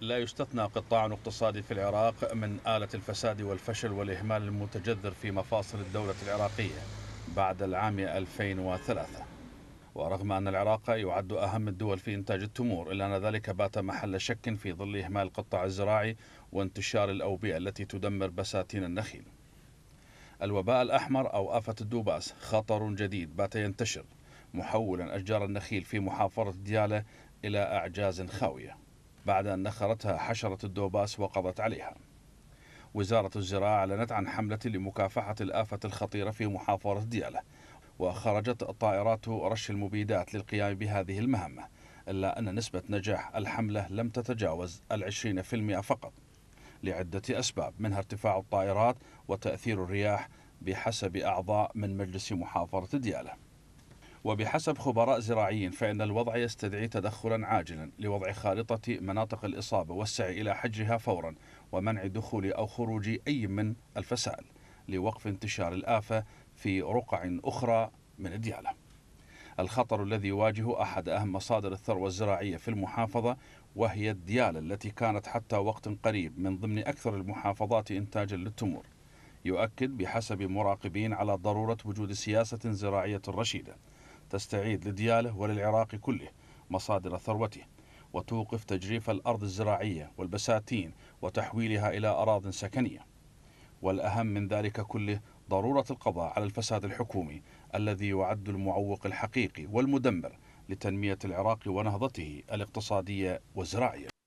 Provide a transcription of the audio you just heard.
لا يستثنى قطاع اقتصادي في العراق من آلة الفساد والفشل والإهمال المتجذر في مفاصل الدولة العراقية بعد العام 2003 ورغم أن العراق يعد أهم الدول في إنتاج التمور إلا أن ذلك بات محل شك في ظل إهمال القطاع الزراعي وانتشار الأوبئة التي تدمر بساتين النخيل الوباء الأحمر أو آفة الدوباس خطر جديد بات ينتشر محولا أشجار النخيل في محافظة ديالة إلى أعجاز خاوية بعد أن نخرتها حشرة الدوباس وقضت عليها وزارة الزراعة أعلنت عن حملة لمكافحة الآفة الخطيرة في محافظة ديالة وخرجت طائرات رش المبيدات للقيام بهذه المهمة إلا أن نسبة نجاح الحملة لم تتجاوز العشرين في المئة فقط لعدة أسباب منها ارتفاع الطائرات وتأثير الرياح بحسب أعضاء من مجلس محافظة ديالة وبحسب خبراء زراعيين فإن الوضع يستدعي تدخلا عاجلا لوضع خارطة مناطق الإصابة والسعي إلى حجها فورا ومنع دخول أو خروج أي من الفسائل لوقف انتشار الآفة في رقع أخرى من الديالة الخطر الذي يواجه أحد أهم مصادر الثروة الزراعية في المحافظة وهي الديالة التي كانت حتى وقت قريب من ضمن أكثر المحافظات إنتاجا للتمور يؤكد بحسب مراقبين على ضرورة وجود سياسة زراعية رشيدة تستعيد لدياله وللعراق كله مصادر ثروته وتوقف تجريف الأرض الزراعية والبساتين وتحويلها إلى أراض سكنية والأهم من ذلك كله ضرورة القضاء على الفساد الحكومي الذي يعد المعوق الحقيقي والمدمر لتنمية العراق ونهضته الاقتصادية والزراعية